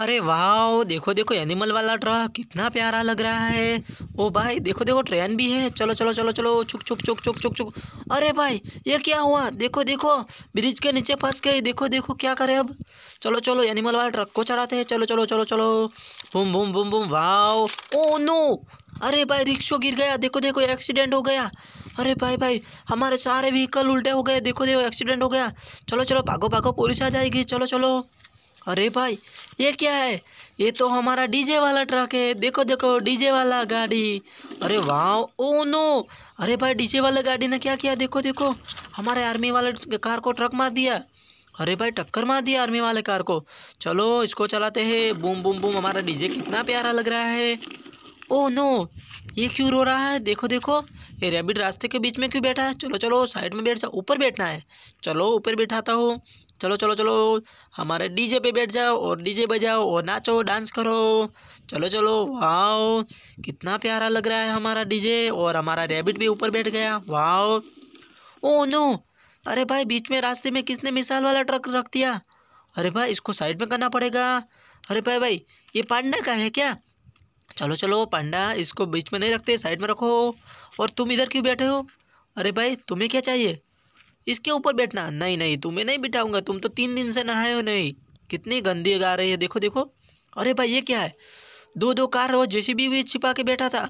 अरे वाह देखो देखो एनिमल वाला ट्रक कितना प्यारा लग रहा है ओ भाई देखो देखो ट्रेन भी है चलो चलो चलो चलो चुक चुक चुक चुक चुक चुक अरे भाई ये क्या हुआ देखो देखो ब्रिज के नीचे फंस गए देखो देखो क्या करें अब चलो चलो एनिमल वाला ट्रक को चढ़ाते हैं चलो चलो चलो चलो बुम बुम बुम बुम वाह ओ नो अरे भाई रिक्शो गिर गया देखो देखो एक्सीडेंट हो गया अरे भाई भाई हमारे सारे व्हीकल उल्टे हो गए देखो देखो एक्सीडेंट हो गया चलो चलो भागो भागो पुलिस आ जाएगी चलो चलो अरे भाई ये क्या है ये तो हमारा डीजे वाला ट्रक है देखो देखो डीजे वाला गाड़ी अरे वाह ओ नो अरे भाई डीजे वाला गाड़ी ने क्या किया देखो देखो हमारे आर्मी वाले कार को ट्रक मार दिया अरे भाई टक्कर मार दिया आर्मी वाले कार को चलो इसको चलाते हैं बूम बूम बूम हमारा डीजे कितना प्यारा लग रहा है ओ नो ये क्यों रो रहा है देखो देखो ये रैबिट रास्ते के बीच में क्यों बैठा है चलो चलो साइड में बैठ जाओ ऊपर बैठना है चलो ऊपर बैठाता हूँ चलो चलो चलो हमारे डीजे पे बैठ जाओ और डीजे बजाओ और नाचो डांस करो चलो चलो वाओ कितना प्यारा लग रहा है हमारा डीजे और हमारा रैबिट भी ऊपर बैठ गया वाओ ओ नो अरे भाई बीच में रास्ते में किसने मिसाल वाला ट्रक रख दिया अरे भाई इसको साइड में करना पड़ेगा अरे भाई भाई ये पांडा का है क्या चलो चलो पांडा इसको बीच में नहीं रखते साइड में रखो और तुम इधर क्यों बैठे हो अरे भाई तुम्हें क्या चाहिए इसके ऊपर बैठना नहीं नहीं तुम्हें नहीं बिठाऊंगा तुम तो तीन दिन से नहाए हो नहीं कितनी गंदी गा रही है देखो देखो अरे भाई ये क्या है दो दो कार वो जेसीबी भी छिपा के बैठा था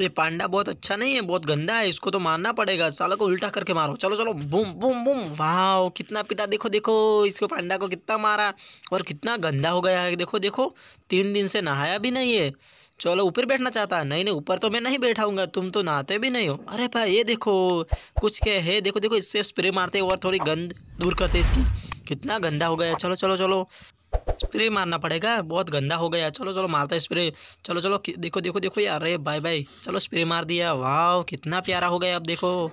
ये पांडा बहुत अच्छा नहीं है बहुत गंदा है इसको तो मारना पड़ेगा साला को उल्टा करके मारो चलो चलो बुम बुम बुम वाह कितना पिटा देखो देखो इसको पांडा को कितना मारा और कितना गंदा हो गया है देखो देखो तीन दिन से नहाया भी नहीं है चलो ऊपर बैठना चाहता है नहीं नहीं ऊपर तो मैं नहीं बैठाऊंगा तुम तो नहाते भी नहीं हो अरे भाई ये देखो कुछ क्या है देखो देखो इससे स्प्रे मारते और थोड़ी गंद दूर करते इसकी कितना गंदा हो गया चलो चलो चलो स्प्रे मारना पड़ेगा बहुत गंदा हो गया चलो चलो मारता है स्प्रे चलो चलो देखो देखो देखो यार अरे बाय बाय चलो स्प्रे मार दिया वाह कितना प्यारा हो गया अब देखो